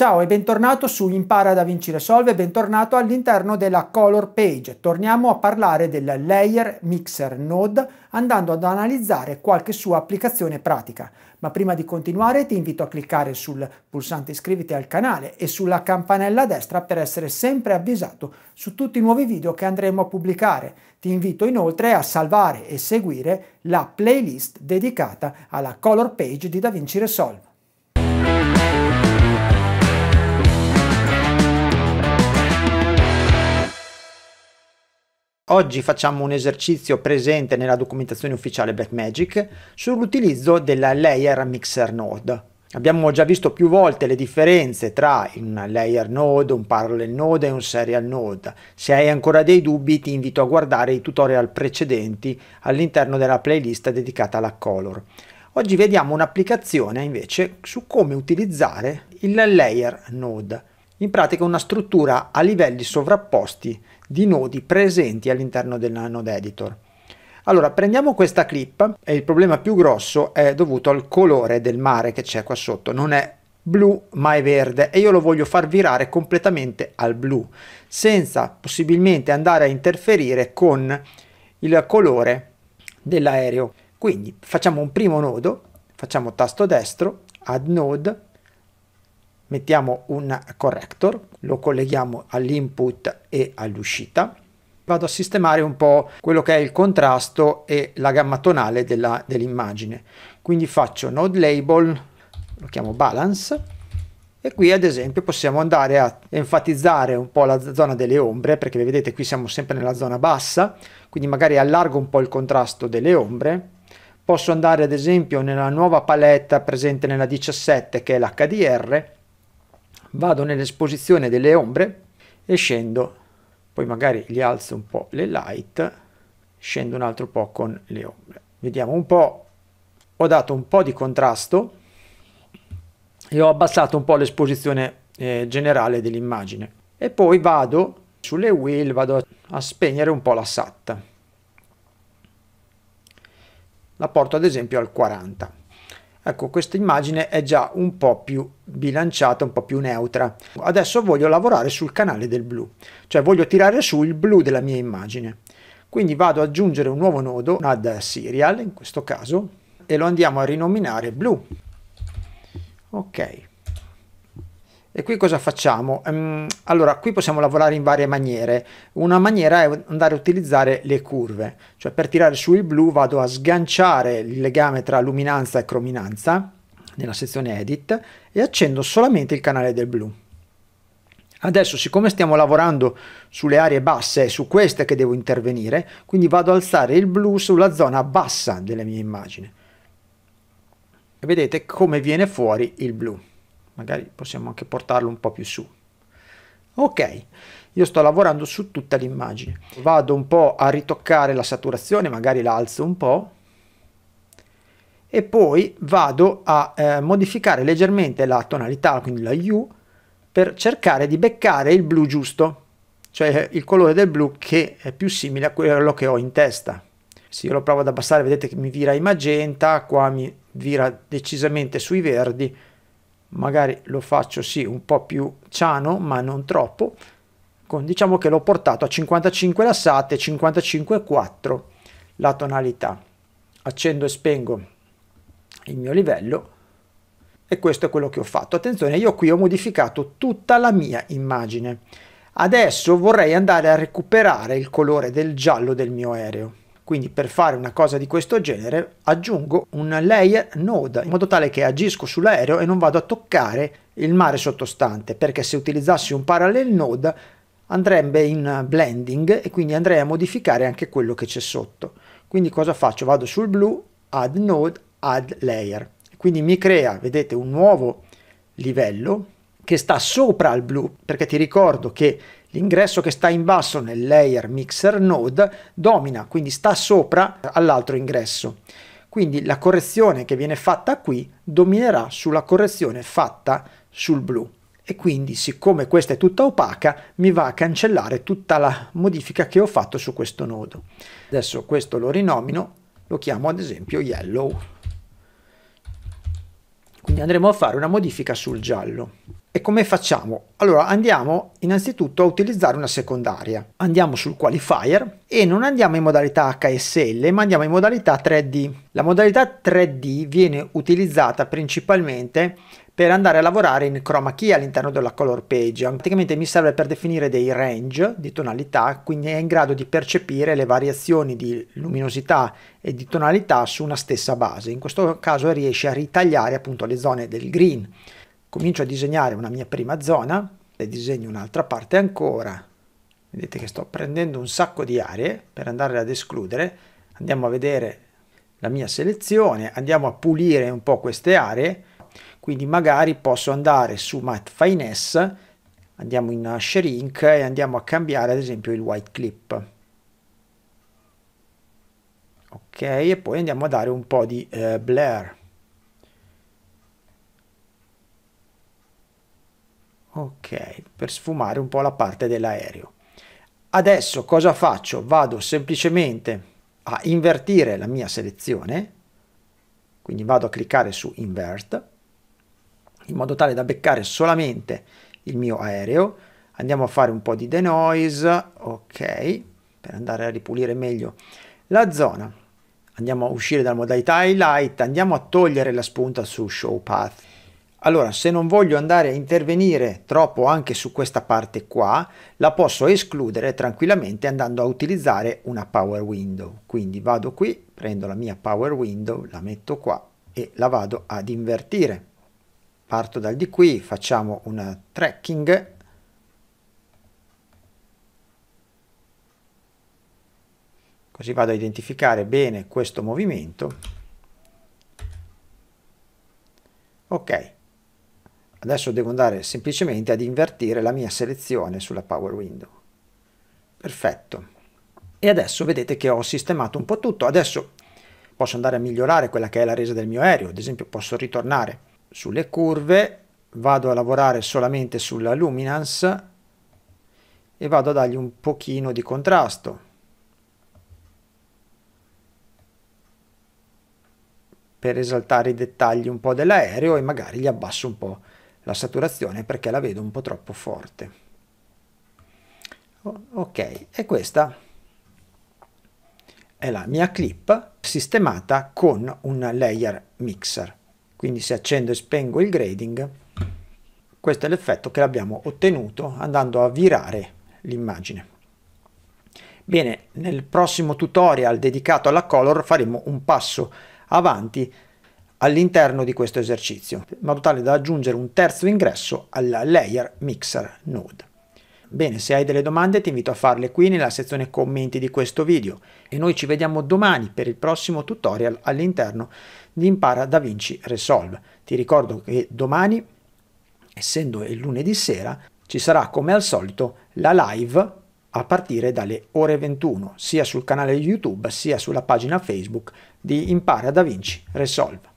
Ciao e bentornato su Impara da Vinci Resolve, bentornato all'interno della Color Page. Torniamo a parlare del Layer Mixer Node andando ad analizzare qualche sua applicazione pratica. Ma prima di continuare ti invito a cliccare sul pulsante iscriviti al canale e sulla campanella a destra per essere sempre avvisato su tutti i nuovi video che andremo a pubblicare. Ti invito inoltre a salvare e seguire la playlist dedicata alla Color Page di DaVinci Resolve. Oggi facciamo un esercizio presente nella documentazione ufficiale Blackmagic sull'utilizzo della Layer Mixer Node. Abbiamo già visto più volte le differenze tra un layer node, un parallel node e un serial node. Se hai ancora dei dubbi ti invito a guardare i tutorial precedenti all'interno della playlist dedicata alla color. Oggi vediamo un'applicazione invece su come utilizzare il layer node in pratica una struttura a livelli sovrapposti di nodi presenti all'interno del node editor. Allora, prendiamo questa clip e il problema più grosso è dovuto al colore del mare che c'è qua sotto, non è blu ma è verde e io lo voglio far virare completamente al blu senza possibilmente andare a interferire con il colore dell'aereo. Quindi facciamo un primo nodo, facciamo tasto destro, add node mettiamo un corrector, lo colleghiamo all'input e all'uscita. Vado a sistemare un po' quello che è il contrasto e la gamma tonale dell'immagine. Dell Quindi faccio node label, lo chiamo balance e qui ad esempio possiamo andare a enfatizzare un po' la zona delle ombre perché vedete qui siamo sempre nella zona bassa quindi magari allargo un po' il contrasto delle ombre posso andare ad esempio nella nuova paletta presente nella 17 che è l'HDR vado nell'esposizione delle ombre e scendo, poi magari gli alzo un po' le light, scendo un altro po' con le ombre. Vediamo un po', ho dato un po' di contrasto e ho abbassato un po' l'esposizione eh, generale dell'immagine. E poi vado sulle wheel, vado a spegnere un po' la sat. La porto ad esempio al 40. Ecco, questa immagine è già un po' più bilanciata, un po' più neutra. Adesso voglio lavorare sul canale del blu, cioè voglio tirare su il blu della mia immagine. Quindi vado ad aggiungere un nuovo nodo, ad serial in questo caso, e lo andiamo a rinominare blu. Ok, e qui cosa facciamo? Ehm, allora, qui possiamo lavorare in varie maniere. Una maniera è andare a utilizzare le curve, cioè per tirare su il blu vado a sganciare il legame tra luminanza e crominanza nella sezione edit e accendo solamente il canale del blu. Adesso, siccome stiamo lavorando sulle aree basse, è su queste che devo intervenire, quindi vado ad alzare il blu sulla zona bassa delle mie immagini. E vedete come viene fuori il blu magari possiamo anche portarlo un po' più su. Ok, io sto lavorando su tutta l'immagine, vado un po' a ritoccare la saturazione, magari la alzo un po', e poi vado a eh, modificare leggermente la tonalità, quindi la U, per cercare di beccare il blu giusto, cioè il colore del blu che è più simile a quello che ho in testa. Se io lo provo ad abbassare vedete che mi vira in magenta, qua mi vira decisamente sui verdi, magari lo faccio sì un po' più ciano ma non troppo con, diciamo che l'ho portato a 55 lassate 55,4 la tonalità accendo e spengo il mio livello e questo è quello che ho fatto attenzione io qui ho modificato tutta la mia immagine adesso vorrei andare a recuperare il colore del giallo del mio aereo quindi per fare una cosa di questo genere aggiungo un layer node in modo tale che agisco sull'aereo e non vado a toccare il mare sottostante perché se utilizzassi un parallel node andrebbe in blending e quindi andrei a modificare anche quello che c'è sotto. Quindi cosa faccio? Vado sul blu, add node, add layer. Quindi mi crea, vedete, un nuovo livello che sta sopra al blu perché ti ricordo che L'ingresso che sta in basso nel layer mixer node domina, quindi sta sopra all'altro ingresso. Quindi la correzione che viene fatta qui dominerà sulla correzione fatta sul blu. E quindi siccome questa è tutta opaca mi va a cancellare tutta la modifica che ho fatto su questo nodo. Adesso questo lo rinomino, lo chiamo ad esempio yellow. Quindi andremo a fare una modifica sul giallo. E come facciamo? Allora andiamo innanzitutto a utilizzare una secondaria. Andiamo sul qualifier e non andiamo in modalità HSL ma andiamo in modalità 3D. La modalità 3D viene utilizzata principalmente per andare a lavorare in chroma key all'interno della color page. Praticamente mi serve per definire dei range di tonalità, quindi è in grado di percepire le variazioni di luminosità e di tonalità su una stessa base. In questo caso riesce a ritagliare appunto le zone del green comincio a disegnare una mia prima zona, e disegno un'altra parte ancora, vedete che sto prendendo un sacco di aree per andare ad escludere, andiamo a vedere la mia selezione, andiamo a pulire un po' queste aree, quindi magari posso andare su Matte Finesse, andiamo in Shrink e andiamo a cambiare ad esempio il white clip. Ok, e poi andiamo a dare un po' di eh, blur. ok per sfumare un po' la parte dell'aereo adesso cosa faccio vado semplicemente a invertire la mia selezione quindi vado a cliccare su invert in modo tale da beccare solamente il mio aereo andiamo a fare un po' di denoise ok per andare a ripulire meglio la zona andiamo a uscire dalla modalità highlight andiamo a togliere la spunta su show path allora, se non voglio andare a intervenire troppo anche su questa parte qua, la posso escludere tranquillamente andando a utilizzare una Power Window. Quindi vado qui, prendo la mia Power Window, la metto qua e la vado ad invertire. Parto dal di qui, facciamo un tracking così vado a identificare bene questo movimento ok Adesso devo andare semplicemente ad invertire la mia selezione sulla Power Window. Perfetto. E adesso vedete che ho sistemato un po' tutto. Adesso posso andare a migliorare quella che è la resa del mio aereo. Ad esempio posso ritornare sulle curve, vado a lavorare solamente sulla luminance e vado a dargli un pochino di contrasto. per esaltare i dettagli un po' dell'aereo e magari gli abbasso un po' la saturazione perché la vedo un po' troppo forte. Ok, e questa è la mia clip sistemata con un layer mixer. Quindi se accendo e spengo il grading, questo è l'effetto che abbiamo ottenuto andando a virare l'immagine. Bene, nel prossimo tutorial dedicato alla color faremo un passo avanti all'interno di questo esercizio, in modo tale da aggiungere un terzo ingresso alla Layer Mixer Node. Bene, se hai delle domande ti invito a farle qui nella sezione commenti di questo video e noi ci vediamo domani per il prossimo tutorial all'interno di Impara Da Vinci Resolve. Ti ricordo che domani, essendo il lunedì sera, ci sarà come al solito la live a partire dalle ore 21, sia sul canale YouTube sia sulla pagina Facebook di Impara Da Vinci Resolve.